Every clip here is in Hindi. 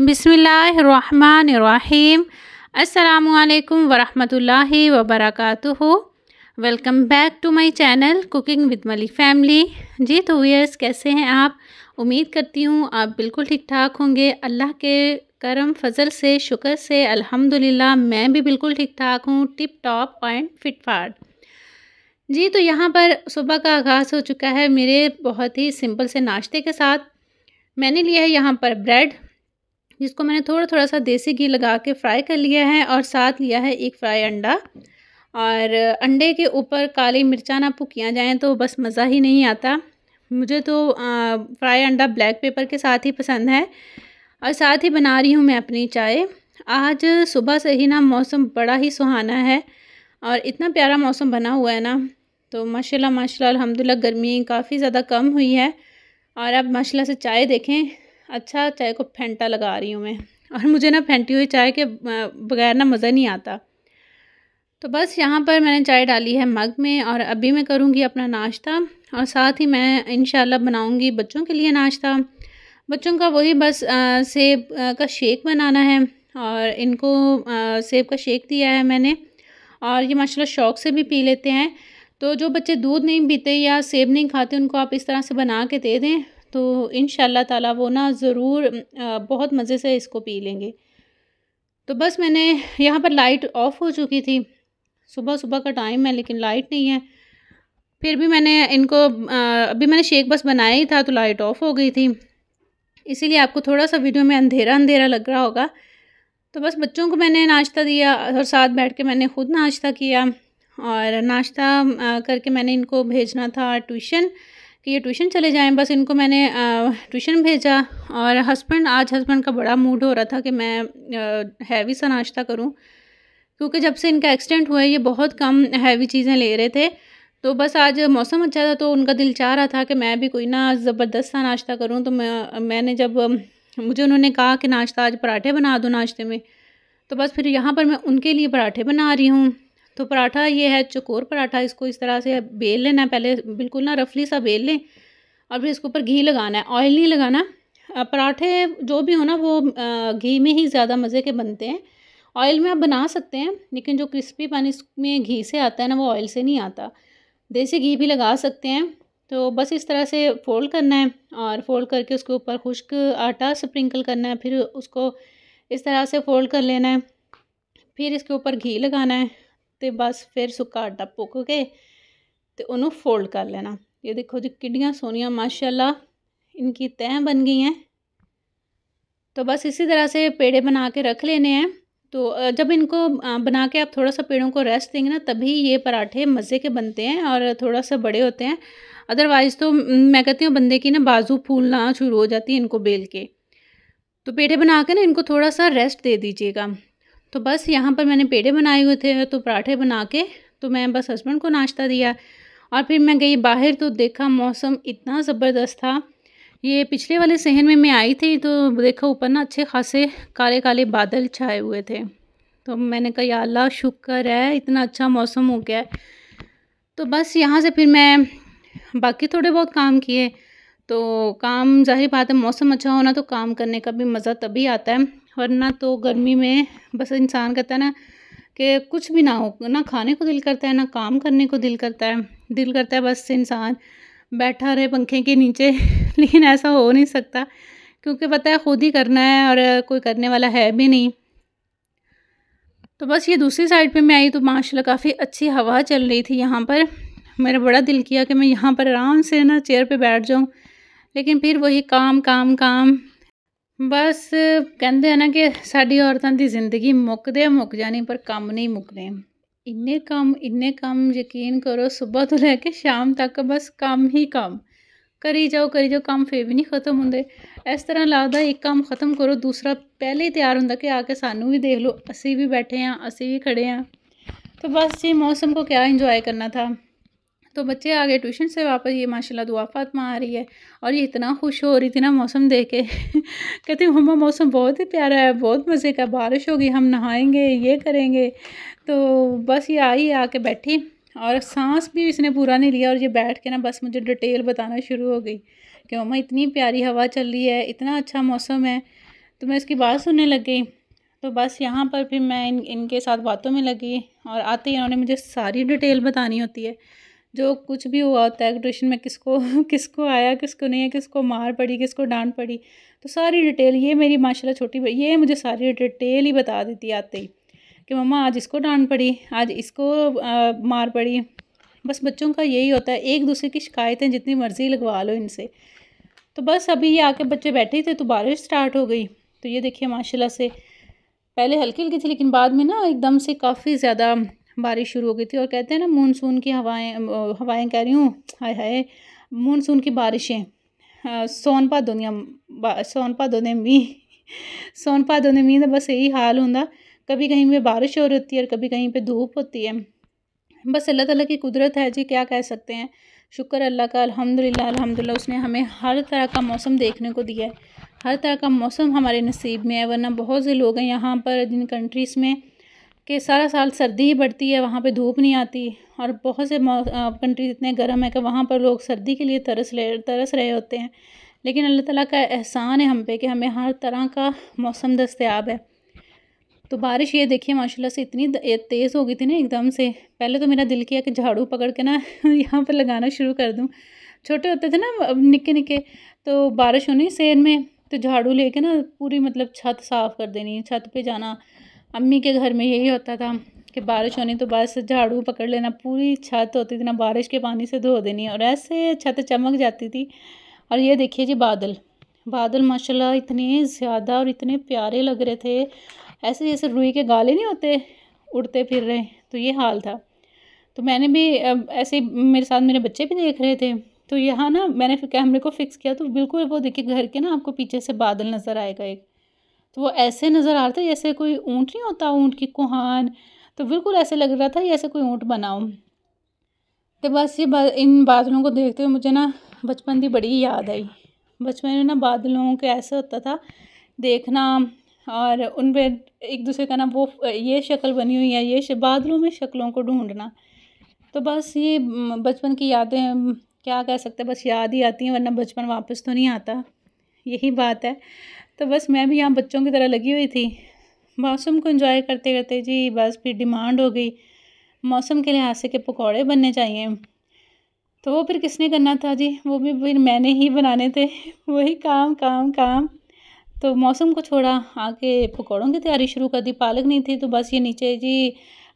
बिसमीम् अल्लाम वरहमतुल्लाहि वबरकातुहु welcome back to my channel cooking with मली फैमिली जी तो वीयर्स कैसे हैं आप उम्मीद करती हूँ आप बिल्कुल ठीक ठाक होंगे अल्लाह के करम फजल से शुक्र से अल्हम्दुलिल्लाह मैं भी बिल्कुल ठीक ठाक हूँ टिप टॉप एंड फिट फाट जी तो यहाँ पर सुबह का आगाज़ हो चुका है मेरे बहुत ही सिंपल से नाश्ते के साथ मैंने लिया है यहाँ पर ब्रेड जिसको मैंने थोड़ा थोड़ा सा देसी घी लगा के फ्राई कर लिया है और साथ लिया है एक फ्राई अंडा और अंडे के ऊपर काली मिर्चा ना पुकियाँ जाएँ तो बस मज़ा ही नहीं आता मुझे तो फ्राई अंडा ब्लैक पेपर के साथ ही पसंद है और साथ ही बना रही हूँ मैं अपनी चाय आज सुबह से ही ना मौसम बड़ा ही सुहाना है और इतना प्यारा मौसम बना हुआ है ना तो माशाल्लाह माशाल्लाह अलहमदिल्ला गर्मी काफ़ी ज़्यादा कम हुई है और आप माशाल्लाह से चाय देखें अच्छा चाय को फेंटा लगा रही हूँ मैं और मुझे ना फेंटी हुई चाय के बगैर ना मज़ा नहीं आता तो बस यहाँ पर मैंने चाय डाली है मग में और अभी मैं करूँगी अपना नाश्ता और साथ ही मैं इन बनाऊँगी बच्चों के लिए नाश्ता बच्चों का वही बस आ, सेब आ, का शेक बनाना है और इनको आ, सेब का शेक दिया है मैंने और ये माशाल्लाह शौक से भी पी लेते हैं तो जो बच्चे दूध नहीं पीते या सेब नहीं खाते उनको आप इस तरह से बना के दे दें तो इन ताला वो ना ज़रूर बहुत मज़े से इसको पी लेंगे तो बस मैंने यहाँ पर लाइट ऑफ़ हो चुकी थी सुबह सुबह का टाइम है लेकिन लाइट नहीं है फिर भी मैंने इनको अभी मैंने शेक बस बनाया ही था तो लाइट ऑफ़ हो गई थी इसीलिए आपको थोड़ा सा वीडियो में अंधेरा अंधेरा लग रहा होगा तो बस बच्चों को मैंने नाश्ता दिया और साथ बैठ के मैंने ख़ुद नाश्ता किया और नाश्ता करके मैंने इनको भेजना था ट्यूशन कि ये ट्यूशन चले जाएं बस इनको मैंने ट्यूशन भेजा और हस्बैंड आज हस्बैंड का बड़ा मूड हो रहा था कि मैं हैवी सा नाश्ता करूं क्योंकि जब से इनका एक्सीडेंट हुआ है ये बहुत कम हैवी चीज़ें ले रहे थे तो बस आज मौसम अच्छा था तो उनका दिल चाह रहा था कि मैं भी कोई ना ज़बरदस्त सा नाश्ता करूँ तो मैं मैंने जब मुझे उन्होंने कहा कि नाश्ता आज पराठे बना दो नाश्ते में तो बस फिर यहाँ पर मैं उनके लिए पराठे बना रही हूँ तो पराठा ये है चकोर पराठा इसको इस तरह से बेल लेना पहले बिल्कुल ना रफली सा बेल लें और फिर इसके ऊपर घी लगाना है ऑयल नहीं लगाना पराठे जो भी हो ना वो घी में ही ज़्यादा मज़े के बनते हैं ऑयल में आप बना सकते हैं लेकिन जो क्रिस्पी पानी इसमें घी से आता है ना वो ऑयल से नहीं आता देसी घी भी लगा सकते हैं तो बस इस तरह से फोल्ड करना है और फोल्ड करके उसके ऊपर खुश्क आटा स्प्रिंकल करना है फिर उसको इस तरह से फोल्ड कर लेना है फिर इसके ऊपर घी लगाना है तो बस फिर सुखा आटा पुक के तो उन्हों फोल्ड कर लेना ये देखो जी कि सोनिया ਮਾਸ਼ਾਅੱਲਾ इनकी तय बन गई हैं तो बस इसी तरह से पेड़े बना के रख लेने हैं तो जब इनको बना के आप थोड़ा सा पेड़ों को रेस्ट देंगे ना तभी ये पराठे मज़े के बनते हैं और थोड़ा सा बड़े होते हैं अदरवाइज़ तो मैं कहती हूँ बंदे की ना बाजू फूलना शुरू हो जाती है इनको बेल के तो पेड़े बना के ना इनको थोड़ा सा रेस्ट दे दीजिएगा तो बस यहाँ पर मैंने पेड़े बनाए हुए थे तो पराठे बना के तो मैं बस हस्बैंड को नाश्ता दिया और फिर मैं गई बाहर तो देखा मौसम इतना ज़बरदस्त था ये पिछले वाले शहर में मैं आई थी तो देखा ऊपर ना अच्छे खासे काले काले बादल छाए हुए थे तो मैंने कहा या अल्लाह शुक्र है इतना अच्छा मौसम हो गया है तो बस यहाँ से फिर मैं बाकी थोड़े बहुत काम किए तो काम जाहिर बात है मौसम अच्छा होना तो काम करने का भी मज़ा तभी आता है वरना तो गर्मी में बस इंसान कहता है ना कि कुछ भी ना हो ना खाने को दिल करता है ना काम करने को दिल करता है दिल करता है बस इंसान बैठा रहे पंखे के नीचे लेकिन ऐसा हो नहीं सकता क्योंकि पता है खुद ही करना है और कोई करने वाला है भी नहीं तो बस ये दूसरी साइड पे मैं आई तो माशाल्लाह काफ़ी अच्छी हवा चल रही थी यहाँ पर मेरा बड़ा दिल किया कि मैं यहाँ पर आराम से ना चेयर पे बैठ जाऊँ लेकिन फिर वही काम काम काम ਬਸ ਕਹਿੰਦੇ ਆ ਨਾ ਕਿ ਸਾਡੀ ਔਰਤਾਂ ਦੀ ਜ਼ਿੰਦਗੀ ਮੁੱਕਦੇ ਮੁੱਕ ਜਾਣੀ ਪਰ ਕੰਮ ਨਹੀਂ ਮੁੱਕਦੇ ਇੰਨੇ ਕੰਮ ਇੰਨੇ ਕੰਮ ਯਕੀਨ ਕਰੋ ਸਵੇਰ ਤੋਂ ਲੈ ਕੇ ਸ਼ਾਮ ਤੱਕ ਬਸ ਕੰਮ ਹੀ ਕੰਮ ਕਰੀ ਜਾਓ ਕਰੀ ਜਾਓ ਕੰਮ ਫੇਰ ਵੀ ਨਹੀਂ ਖਤਮ ਹੁੰਦੇ ਇਸ ਤਰ੍ਹਾਂ ਲੱਗਦਾ ਇੱਕ ਕੰਮ ਖਤਮ ਕਰੋ ਦੂਸਰਾ ਪਹਿਲੇ ਹੀ ਤਿਆਰ ਹੁੰਦਾ ਕਿ ਆ ਕੇ ਸਾਨੂੰ ਵੀ ਦੇਖ ਲਓ ਅਸੀਂ ਵੀ ਬੈਠੇ ਆ ਅਸੀਂ ਵੀ ਖੜੇ ਆ ਤਾਂ ਬਸ ਜੀ ਮੌਸਮ ਕੋ ਕਿਆ ਇੰਜੋਏ ਕਰਨਾ ਥਾ तो बच्चे आ गए ट्यूशन से वापस ये माशाल्लाह दुआ फातमा आ रही है और ये इतना खुश हो रही थी ना मौसम देख के कहते मम्मा मौसम बहुत ही प्यारा है बहुत मज़े का बारिश होगी हम नहाएंगे ये करेंगे तो बस ये आई आके बैठी और सांस भी इसने पूरा नहीं लिया और ये बैठ के ना बस मुझे डिटेल बताना शुरू हो गई कि मम्मा इतनी प्यारी हवा चल रही है इतना अच्छा मौसम है तो मैं इसकी बात सुनने लग गई तो बस यहाँ पर फिर मैं इन इनके साथ बातों में लगी और आते ही इन्होंने मुझे सारी डिटेल बतानी होती है जो कुछ भी हुआ होता है ग्रेजुएशन में किसको किसको आया किसको नहीं है किसको मार पड़ी किसको डांट पड़ी तो सारी डिटेल ये मेरी माशाल्लाह छोटी ये मुझे सारी डिटेल ही बता देती आते ही कि मम्मा आज इसको डांट पड़ी आज इसको आ, मार पड़ी बस बच्चों का यही होता है एक दूसरे की शिकायतें जितनी मर्ज़ी लगवा लो इनसे तो बस अभी ये आके बच्चे बैठे थे तो बारिश स्टार्ट हो गई तो ये देखिए माशाल्लाह से पहले हल्की हल्की थी लेकिन बाद में ना एकदम से काफ़ी ज़्यादा बारिश शुरू हो गई थी और कहते हैं ना मानसून की हवाएं हवाएं कह रही हूँ हाय हाय मानसून की बारिशें सोन दुनिया सोन भादों मी सोनपा सोन मी ने बस यही हाल हों कभी कहीं पे बारिश हो रही है और कभी कहीं पे धूप होती है बस अल्लाह ताला की कुदरत है जी क्या कह सकते हैं शुक्र अल्लाह का अल्हम्दुलिल्लाह अल्हम्दुलिल्लाह उसने हमें हर तरह का मौसम देखने को दिया है हर तरह का मौसम हमारे नसीब में है वरना बहुत से लोग हैं यहाँ पर जिन कंट्रीज़ में कि सारा साल सर्दी ही बढ़ती है वहाँ पे धूप नहीं आती और बहुत से कंट्रीज इतने गर्म है कि वहाँ पर लोग सर्दी के लिए तरस ले तरस रहे होते हैं लेकिन अल्लाह ताला का एहसान है हम पे कि हमें हर तरह का मौसम दस्तियाब है तो बारिश ये देखिए माशाल्लाह से इतनी तेज़ हो गई थी ना एकदम से पहले तो मेरा दिल किया कि झाड़ू पकड़ के ना यहाँ पर लगाना शुरू कर दूँ छोटे होते थे ना निक्के निक्के तो बारिश होनी शेर में तो झाड़ू लेके ना पूरी मतलब छत साफ़ कर देनी छत पे जाना अम्मी के घर में यही होता था कि बारिश होनी तो बस झाड़ू पकड़ लेना पूरी छत होती थी ना बारिश के पानी से धो देनी और ऐसे छत चमक जाती थी और ये देखिए जी बादल बादल माशाल्लाह इतने ज़्यादा और इतने प्यारे लग रहे थे ऐसे जैसे रुई के गाले नहीं होते उड़ते फिर रहे तो ये हाल था तो मैंने भी ऐसे मेरे साथ मेरे बच्चे भी देख रहे थे तो यहाँ ना मैंने कैमरे को फिक्स किया तो बिल्कुल वो देखिए घर के ना आपको पीछे से बादल नज़र आएगा एक तो वो ऐसे नज़र आ रहे थे जैसे कोई ऊँट नहीं होता ऊँट की कुहान तो बिल्कुल ऐसे लग रहा था जैसे कोई ऊँट बनाओ तो बस ये बा, इन बादलों को देखते हुए मुझे ना बचपन की बड़ी याद आई बचपन में ना बादलों के ऐसे होता था देखना और उन पर एक दूसरे का ना वो ये शक्ल बनी हुई है ये बादलों में शक्लों को ढूंढना तो बस ये बचपन की यादें क्या कह सकते हैं बस याद ही आती हैं वरना बचपन वापस तो नहीं आता यही बात है तो बस मैं भी यहाँ बच्चों की तरह लगी हुई थी मौसम को इंजॉय करते करते जी बस फिर डिमांड हो गई मौसम के लिहाज से के पकौड़े बनने चाहिए तो वो फिर किसने करना था जी वो भी फिर मैंने ही बनाने थे वही काम काम काम तो मौसम को छोड़ा आके पकौड़ों की तैयारी शुरू कर दी पालक नहीं थी तो बस ये नीचे जी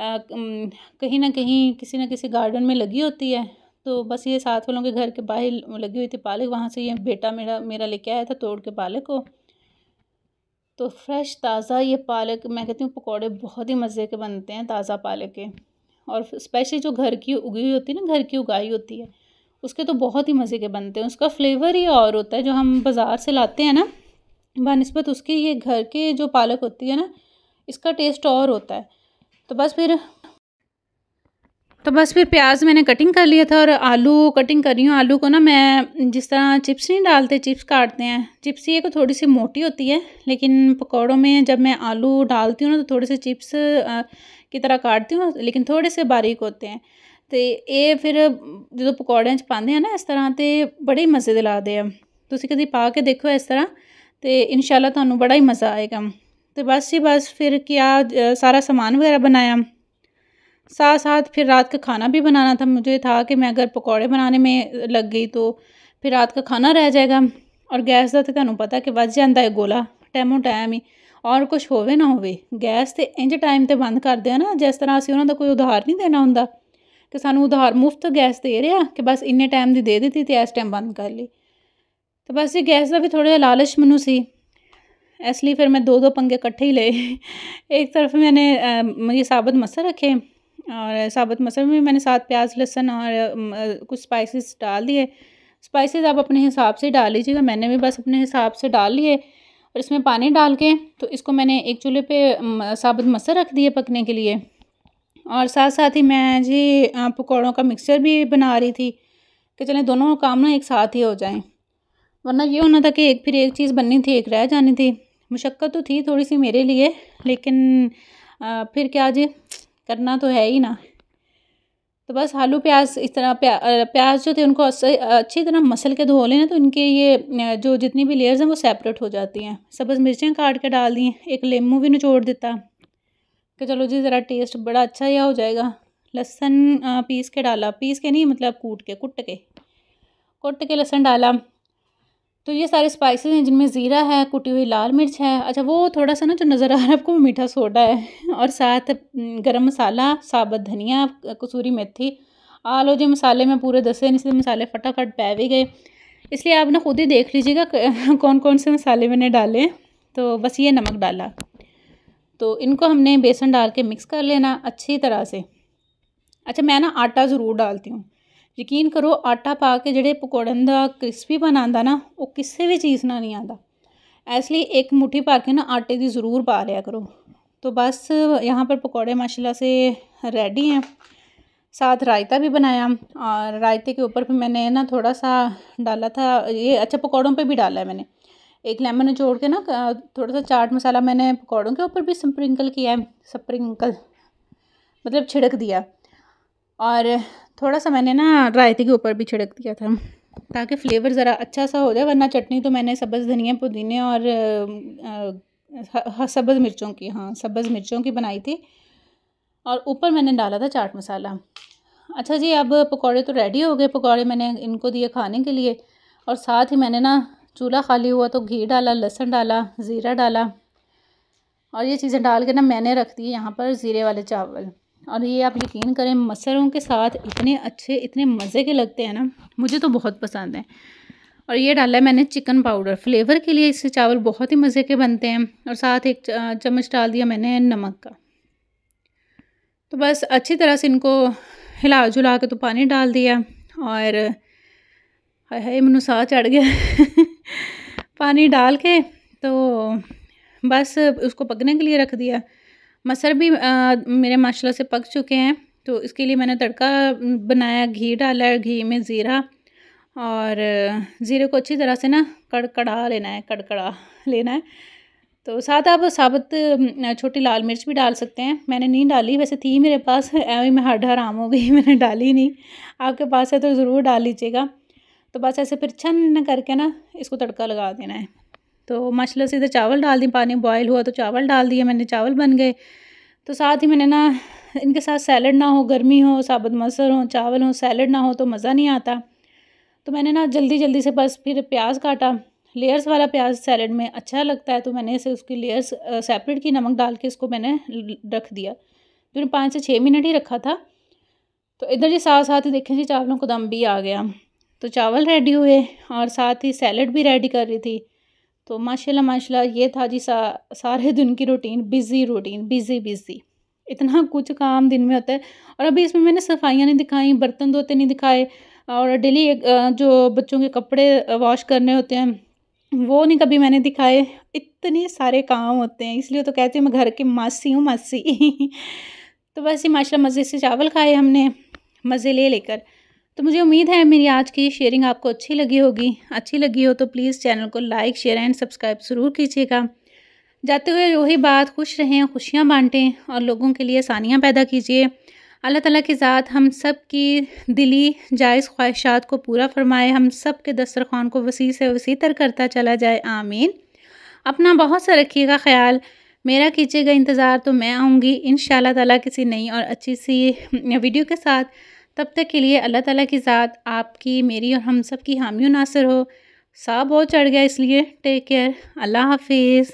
आ, कहीं ना कहीं किसी ना किसी गार्डन में लगी होती है तो बस ये साथ वालों के घर के बाहर लगी हुई थी पालक वहाँ से ये बेटा मेरा मेरा लेके आया था तोड़ के पालक को तो फ्रेश ताज़ा ये पालक मैं कहती हूँ पकौड़े बहुत ही मज़े के बनते हैं ताज़ा पालक के और स्पेशली जो घर की उगी हुई होती है ना घर की उगाई होती है उसके तो बहुत ही मज़े के बनते हैं उसका फ्लेवर ही और होता है जो हम बाज़ार से लाते हैं ना बनस्बत उसकी ये घर के जो पालक होती है ना इसका टेस्ट और होता है तो बस फिर तो बस फिर प्याज मैंने कटिंग कर लिया था और आलू कटिंग कर रही हूँ आलू को ना मैं जिस तरह चिप्स नहीं डालते चिप्स काटते हैं चिप्स ये को तो थोड़ी सी मोटी होती है लेकिन पकौड़ों में जब मैं आलू डालती हूँ ना तो थोड़े से चिप्स की तरह काटती हूँ लेकिन थोड़े से बारीक होते हैं तो ये फिर जो पकौड़ियाँ पाते हैं ना इस तरह तो बड़े ही मज़े दिलाते हैं ਤੁਸੀਂ ਕਦੀ ਪਾ ਕੇ ਦੇਖੋ ਇਸ ਤਰ੍ਹਾਂ ਤੇ ਇਨਸ਼ਾਅੱਲਾ ਤੁਹਾਨੂੰ बड़ा ही मजा आएगा तो बस ही बस फिर क्या सारा समान वगैरह बनाया साथ साथ फिर रात का खाना भी बनाना था मुझे था कि मैं अगर पकौड़े बनाने में लग गई तो ਫਿਰ ਰਾਤ ਦਾ ਖਾਣਾ ਰਹਿ ਜਾਏਗਾ ਔਰ ਗੈਸ ਦਾ ਤਾਂ ਤੁਹਾਨੂੰ ਪਤਾ ਕਿ ਵੱਜ ਜਾਂਦਾ ਹੈ ਗੋਲਾ ਟਾਈਮੋ ਟਾਈਮ ਹੀ ਔਰ ਕੁਝ ਹੋਵੇ ਨਾ ਹੋਵੇ ਗੈਸ ਤੇ ਇੰਜ ਟਾਈਮ ਤੇ ਬੰਦ ਕਰਦੇ ਆ ਨਾ ਜਿਸ ਤਰ੍ਹਾਂ ਅਸੀਂ ਉਹਨਾਂ ਦਾ ਕੋਈ ਉਧਾਰ ਨਹੀਂ ਦੇਣਾ ਹੁੰਦਾ ਕਿ ਸਾਨੂੰ ਉਧਾਰ ਮੁਫਤ ਗੈਸ ਦੇ ਰਿਹਾ ਕਿ ਬਸ ਇੰਨੇ ਟਾਈਮ ਦੀ ਦੇ ਦਿੱਤੀ ਤੇ ਇਸ ਟਾਈਮ ਬੰਦ ਕਰ ਲਈ ਤੇ ਬਸ ਇਹ ਗੈਸ ਦਾ ਵੀ ਥੋੜਾ ਜਿਹਾ ਲਾਲਚ ਮੈਨੂੰ ਸੀ ਇਸ ਲਈ ਫਿਰ ਮੈਂ ਦੋ ਦੋ ਪੰਗੇ ਇਕੱਠੇ ਹੀ ਲਏ ਇੱਕ ਤਰਫ ਮੈਨੇ ਇਹ ਸਾਬਤ ਮਸਰ ਰੱਖੇ और साबुत मसर में मैंने साथ प्याज लहसुन और कुछ स्पाइसेस डाल दिए स्पाइसेस आप अपने हिसाब से डाल लीजिएगा मैंने भी बस अपने हिसाब से डाल लिए और इसमें पानी डाल के तो इसको मैंने एक चूल्हे पे साबुत मसर रख दिए पकने के लिए और साथ साथ ही मैं जी पकौड़ों का मिक्सचर भी बना रही थी कि चलें दोनों काम ना एक साथ ही हो जाए वरना ये होना था कि एक फिर एक चीज़ बननी थी एक रह जानी थी मुशक्क़त तो थी थोड़ी सी मेरे लिए लेकिन आ, फिर क्या जी करना तो है ही ना तो बस आलू प्याज इस तरह प्या, प्याज जो थे उनको अच्छी तरह मसल के धो लेना तो इनके ये जो जितनी भी लेयर्स हैं वो सेपरेट हो जाती हैं सब्ज़ मिर्चियाँ काट के डाल दी एक लेमू भी निचोड़ देता कि चलो जी ज़रा टेस्ट बड़ा अच्छा यह हो जाएगा लहसन पीस के डाला पीस के नहीं मतलब कूट के कुट के कुट के लहसन डाला तो ये सारे स्पाइसेस हैं जिनमें ज़ीरा है कुटी हुई लाल मिर्च है अच्छा वो थोड़ा सा ना जो नज़र आ रहा है आपको वो मीठा सोडा है और साथ गरम मसाला साबुत धनिया कसूरी मेथी आलो जो मसाले में पूरे दसे इसलिए मसाले फटाफट पै भी गए इसलिए आप ना खुद ही देख लीजिएगा कौन कौन से मसाले मैंने डाले तो बस ये नमक डाला तो इनको हमने बेसन डाल के मिक्स कर लेना अच्छी तरह से अच्छा मैं ना आटा ज़रूर डालती हूँ यकीन करो आटा पा के जोड़े पकौड़न का क्रिस्पी बन आता ना वो किसी भी चीज़ ਨਹੀਂ नहीं आता इसलिए एक मुट्ठी भर के ना आटे की ज़रूर पा लिया करो तो बस यहाँ पर पकौड़े माशाला से रेडी हैं साथ रायता भी बनाया और रायते के ऊपर भी मैंने ना थोड़ा सा डाला था ये अच्छा पकौड़ों पे भी डाला है मैंने एक लेमन जोड़ के ना थोड़ा सा चाट मसाला मैंने पकौड़ों के ऊपर भी स्प्रिंकल किया है स्प्रिंकल मतलब छिड़क दिया और थोड़ा सा मैंने ना रायते के ऊपर भी छिड़क दिया था ताकि फ्लेवर ज़रा अच्छा सा हो जाए वरना चटनी तो मैंने सब्ज़ धनिया पुदीने और सब्ज़ मिर्चों की हाँ सब्ज़ मिर्चों की बनाई थी और ऊपर मैंने डाला था चाट मसाला अच्छा जी अब पकौड़े तो रेडी हो गए पकौड़े मैंने इनको दिए खाने के लिए और साथ ही मैंने ना चूल्हा खाली हुआ तो घी डाला लहसुन डाला ज़ीरा डाला और ये चीज़ें डाल के ना मैंने रख दी यहाँ पर ज़ीरे वाले चावल और ये आप यकीन करें मसरों के साथ इतने अच्छे इतने मज़े के लगते हैं ना मुझे तो बहुत पसंद है और ये डाला है मैंने चिकन पाउडर फ्लेवर के लिए इससे चावल बहुत ही मज़े के बनते हैं और साथ एक चम्मच डाल दिया मैंने नमक का तो बस अच्छी तरह से इनको हिला जुला के तो पानी डाल दिया और हाय हाय सा चढ़ गया पानी डाल के तो बस उसको पकने के लिए रख दिया मसर भी आ, मेरे माशाल्लाह से पक चुके हैं तो इसके लिए मैंने तड़का बनाया घी डाला घी में ज़ीरा और ज़ीरे को अच्छी तरह से ना कड़कड़ा लेना है कड़कड़ा लेना है तो साथ आप साबुत छोटी लाल मिर्च भी डाल सकते हैं मैंने नहीं डाली वैसे थी मेरे पास एवं में हड हराम हो गई मैंने डाली नहीं आपके पास है तो ज़रूर डाल लीजिएगा तो बस ऐसे फिर छन करके ना इसको तड़का लगा देना है तो माशाल्लाह से इधर चावल डाल दी पानी बॉयल हुआ तो चावल डाल दिए मैंने चावल बन गए तो साथ ही मैंने ना इनके साथ सैलड ना हो गर्मी हो साबुत मसर हो चावल हो सैलड ना हो तो मज़ा नहीं आता तो मैंने ना जल्दी जल्दी से बस फिर प्याज काटा लेयर्स वाला प्याज सैलड में अच्छा लगता है तो मैंने इसे उसकी लेयर्स सेपरेट की नमक डाल के इसको मैंने रख दिया जो पाँच से छः मिनट ही रखा था तो इधर जी साथ साथ ही देखें जी चावलों को दम भी आ गया तो चावल रेडी हुए और साथ ही सैलड भी रेडी कर रही थी तो माशाल्लाह माशाल्लाह ये था जी सा सारे दिन की routine busy routine busy busy इतना कुछ काम दिन में होता है और अभी इसमें मैंने सफाइयाँ नहीं दिखाई बर्तन धोते नहीं दिखाए और डेली जो बच्चों के कपड़े वॉश करने होते हैं वो नहीं कभी मैंने दिखाए इतने सारे काम होते हैं इसलिए तो कहते हैं मैं घर की मासी हूँ मासी तो बस ही माशा मज़े से चावल खाए हमने मज़े ले लेकर तो मुझे उम्मीद है मेरी आज की शेयरिंग आपको अच्छी लगी होगी अच्छी लगी हो तो प्लीज़ चैनल को लाइक शेयर एंड सब्सक्राइब ज़रूर कीजिएगा जाते हुए वही बात खुश रहें खुशियाँ बांटें और लोगों के लिए आसानियाँ पैदा कीजिए अल्लाह ताला के ज़ात हम सब की दिली जायज़ ख्वाहिशात को पूरा फरमाए हम सब के दस्तरखान को वसी से वसी तर करता चला जाए आमीन अपना बहुत सा रखिएगा ख्याल मेरा कीजिएगा इंतज़ार तो मैं आऊँगी इन ताला किसी नई और अच्छी सी वीडियो के साथ तब तक के लिए अल्लाह ताला की ज़ात आपकी मेरी और हम सब की हामियों नासर हो सा बहुत चढ़ गया इसलिए टेक केयर अल्लाह हाफिज़